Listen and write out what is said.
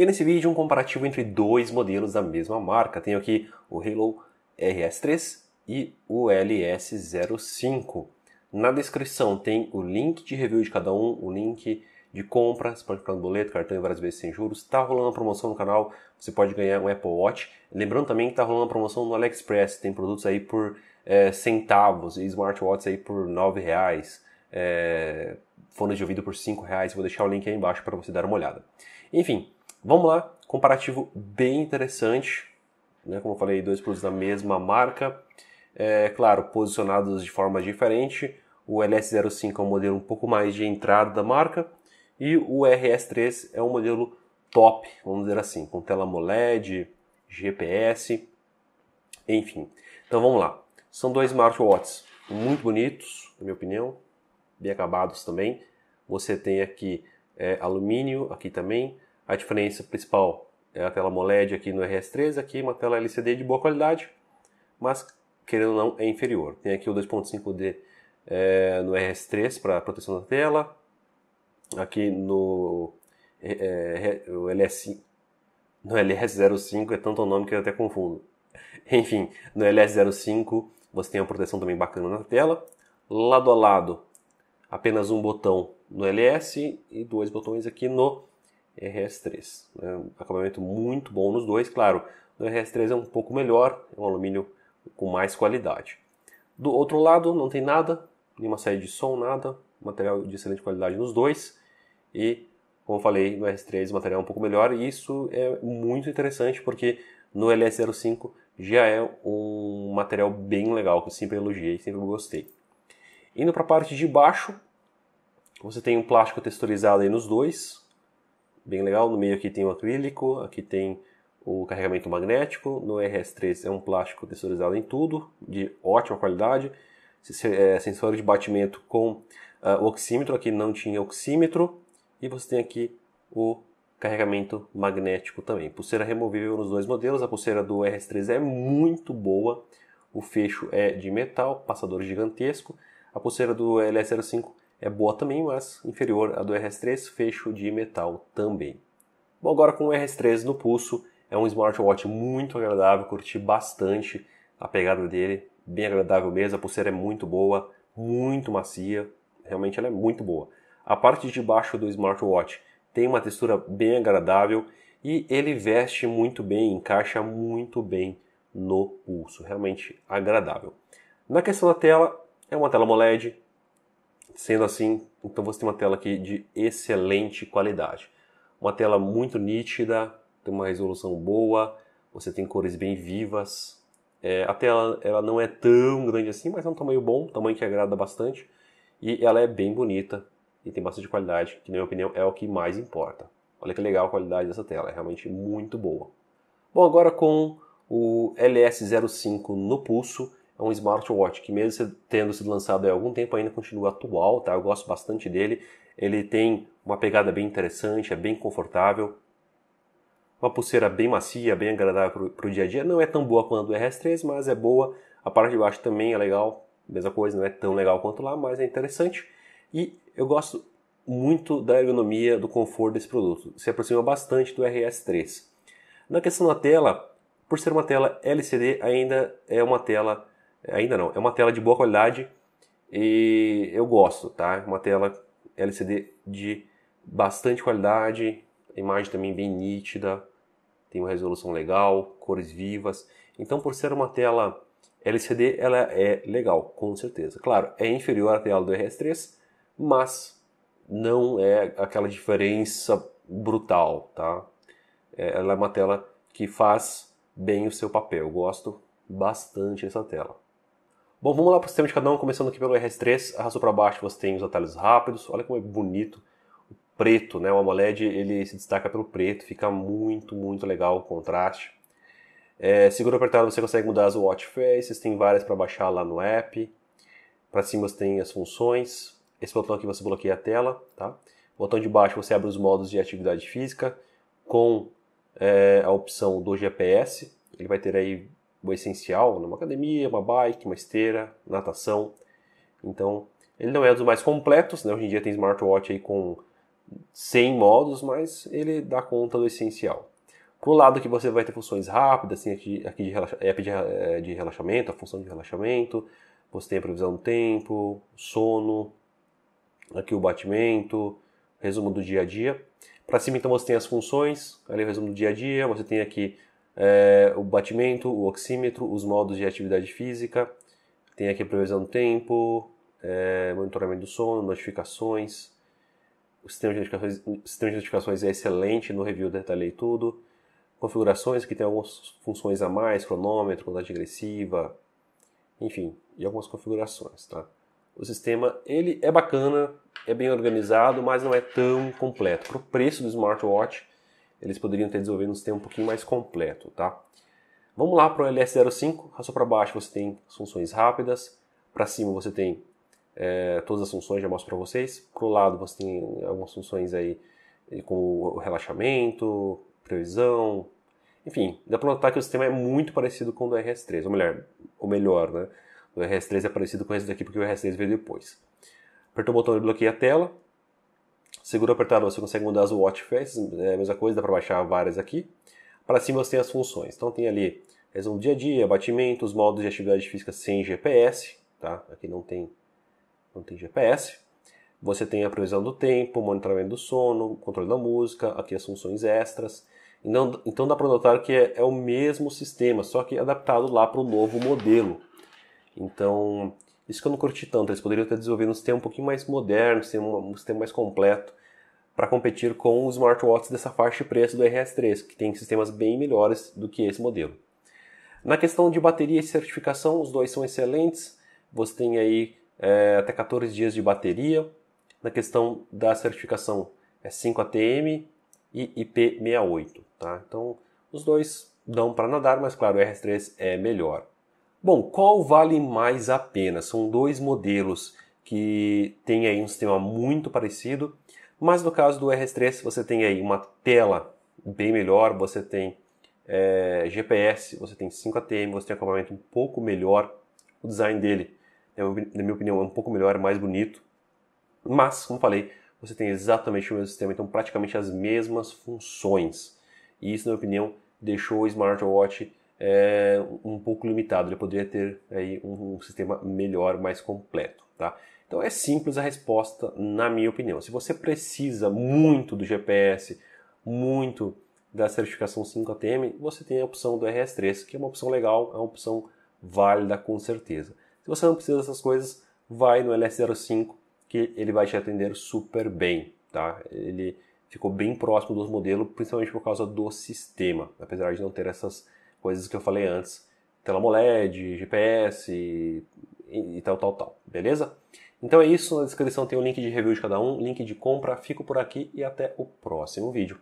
E nesse vídeo um comparativo entre dois modelos da mesma marca. Tenho aqui o Halo RS3 e o LS05. Na descrição tem o link de review de cada um, o link de compra, você pode comprar no boleto, cartão e várias vezes sem juros. Está rolando uma promoção no canal, você pode ganhar um Apple Watch. Lembrando também que está rolando uma promoção no AliExpress, tem produtos aí por é, centavos e smartwatches aí por nove reais. É, fones de ouvido por cinco reais, vou deixar o link aí embaixo para você dar uma olhada. Enfim, Vamos lá, comparativo bem interessante, né? como eu falei, dois produtos da mesma marca, é, claro, posicionados de forma diferente. O LS05 é um modelo um pouco mais de entrada da marca e o RS3 é um modelo top, vamos dizer assim, com tela AMOLED, GPS, enfim. Então vamos lá. São dois smartwatches muito bonitos, na minha opinião, bem acabados também. Você tem aqui é, alumínio, aqui também, a diferença principal é a tela AMOLED aqui no RS3, aqui uma tela LCD de boa qualidade, mas querendo ou não é inferior. Tem aqui o 2.5D é, no RS3 para proteção da tela, aqui no, é, é o LS, no LS05 é tanto o nome que eu até confundo. Enfim, no LS05 você tem uma proteção também bacana na tela. Lado a lado, apenas um botão no LS e dois botões aqui no RS3. É um acabamento muito bom nos dois, claro. No RS3 é um pouco melhor, é um alumínio com mais qualidade. Do outro lado, não tem nada, nenhuma saída de som, nada. Material de excelente qualidade nos dois. E, como eu falei, no RS3 o material é um pouco melhor. E isso é muito interessante porque no LS05 já é um material bem legal, que eu sempre elogiei, sempre gostei. Indo para a parte de baixo, você tem um plástico texturizado aí nos dois, bem legal. No meio aqui tem o acrílico, aqui tem o carregamento magnético. No RS3 é um plástico texturizado em tudo, de ótima qualidade. Eh, sensor de batimento com uh, oxímetro, aqui não tinha oxímetro. E você tem aqui o carregamento magnético também. Pulseira removível nos dois modelos. A pulseira do RS3 é muito boa. O fecho é de metal, passador gigantesco. A pulseira do LS05 é boa também, mas inferior à do RS3, fecho de metal também. Bom, agora com o RS3 no pulso, é um smartwatch muito agradável, curti bastante a pegada dele, bem agradável mesmo, a pulseira é muito boa, muito macia, realmente ela é muito boa. A parte de baixo do smartwatch tem uma textura bem agradável e ele veste muito bem, encaixa muito bem no pulso, realmente agradável. Na questão da tela, é uma tela AMOLED, Sendo assim, então você tem uma tela aqui de excelente qualidade. Uma tela muito nítida, tem uma resolução boa, você tem cores bem vivas. É, a tela ela não é tão grande assim, mas é um tamanho bom, tamanho que agrada bastante. E ela é bem bonita e tem bastante qualidade, que na minha opinião é o que mais importa. Olha que legal a qualidade dessa tela, é realmente muito boa. Bom, agora com o LS05 no pulso, é um smartwatch que mesmo tendo sido lançado há algum tempo ainda continua atual, tá? Eu gosto bastante dele. Ele tem uma pegada bem interessante, é bem confortável. Uma pulseira bem macia, bem agradável para o dia a dia. Não é tão boa quanto o RS3, mas é boa. A parte de baixo também é legal. Mesma coisa, não é tão legal quanto lá, mas é interessante. E eu gosto muito da ergonomia, do conforto desse produto. Se aproxima bastante do RS3. Na questão da tela, por ser uma tela LCD, ainda é uma tela Ainda não, é uma tela de boa qualidade e eu gosto, tá? É uma tela LCD de bastante qualidade, imagem também bem nítida, tem uma resolução legal, cores vivas. Então, por ser uma tela LCD, ela é legal, com certeza. Claro, é inferior à tela do RS3, mas não é aquela diferença brutal, tá? É, ela é uma tela que faz bem o seu papel. Eu gosto bastante dessa tela. Bom, vamos lá para o sistema de cada um, começando aqui pelo RS3. Arrastou para baixo, você tem os atalhos rápidos. Olha como é bonito o preto, né? O AMOLED, ele se destaca pelo preto, fica muito, muito legal o contraste. É, seguro apertado, você consegue mudar as watch faces, tem várias para baixar lá no app. Para cima você tem as funções. Esse botão aqui você bloqueia a tela, tá? botão de baixo você abre os modos de atividade física com é, a opção do GPS. Ele vai ter aí o essencial numa academia, uma bike, uma esteira, natação. Então, ele não é dos mais completos, né? Hoje em dia tem smartwatch aí com 100 modos, mas ele dá conta do essencial. Por lado que você vai ter funções rápidas, tem assim, aqui, aqui de, relaxa, app de, eh, de relaxamento, a função de relaxamento, você tem a previsão do tempo, sono, aqui o batimento, resumo do dia a dia. Para cima então você tem as funções, ali o resumo do dia a dia, você tem aqui é, o batimento, o oxímetro, os modos de atividade física, tem aqui a previsão do tempo, é, monitoramento do sono, notificações. O sistema de notificações, sistema de notificações é excelente no review detalhei tudo. Configurações, que tem algumas funções a mais, cronômetro, contagem agressiva, enfim, e algumas configurações, tá? O sistema, ele é bacana, é bem organizado, mas não é tão completo. Para o preço do smartwatch, eles poderiam ter desenvolvido um sistema um pouquinho mais completo, tá? Vamos lá para o LS05, arrastou para baixo você tem as funções rápidas, para cima você tem é, todas as funções, já mostro para vocês, para o lado você tem algumas funções aí com o relaxamento, previsão, enfim, dá para notar que o sistema é muito parecido com o do RS3, ou melhor, ou melhor né? O RS3 é parecido com esse daqui porque o RS3 veio depois. Apertou o botão e bloqueia a tela, Segura apertado você consegue mudar as watchfaces, é a mesma coisa, dá para baixar várias aqui. Para cima você tem as funções. Então tem ali resumo do dia a dia, batimentos, modos de atividade física sem GPS, tá? Aqui não tem, não tem GPS. Você tem a previsão do tempo, monitoramento do sono, controle da música, aqui as funções extras. Então, então dá para notar que é, é, o mesmo sistema, só que adaptado lá para o novo modelo. Então, isso que eu não curti tanto. Eles poderiam ter desenvolvido um sistema um pouquinho mais moderno, um sistema mais completo para competir com os smartwatches dessa faixa de preço do RS3, que tem sistemas bem melhores do que esse modelo. Na questão de bateria e certificação, os dois são excelentes. Você tem aí é, até 14 dias de bateria. Na questão da certificação, é 5 ATM e IP68. Tá? Então, os dois dão para nadar, mas claro, o RS3 é melhor. Bom, qual vale mais a pena? São dois modelos que têm aí um sistema muito parecido, mas no caso do RS3, você tem aí uma tela bem melhor, você tem é, eh, GPS, você tem 5 ATM, você tem acabamento um pouco melhor. O design dele, na minha opinião, é um pouco melhor, é mais bonito. Mas, como falei, você tem exatamente o mesmo sistema, então praticamente as mesmas funções. E isso, na minha opinião, deixou o smartwatch é, um pouco limitado. Ele poderia ter aí um, um sistema melhor, mais completo, tá? Então é simples a resposta, na minha opinião. Se você precisa muito do GPS, muito da certificação 5ATM, você tem a opção do RS3, que é uma opção legal, é uma opção válida com certeza. Se você não precisa dessas coisas, vai no LS05 que ele vai te atender super bem, tá? Ele ficou bem próximo dos modelos, principalmente por causa do sistema, apesar de não ter essas coisas que eu falei antes, tela MOLED, GPS e, e tal, tal, tal, beleza? Então é isso, na descrição tem o link de review de cada um, link de compra, fico por aqui e até o próximo vídeo.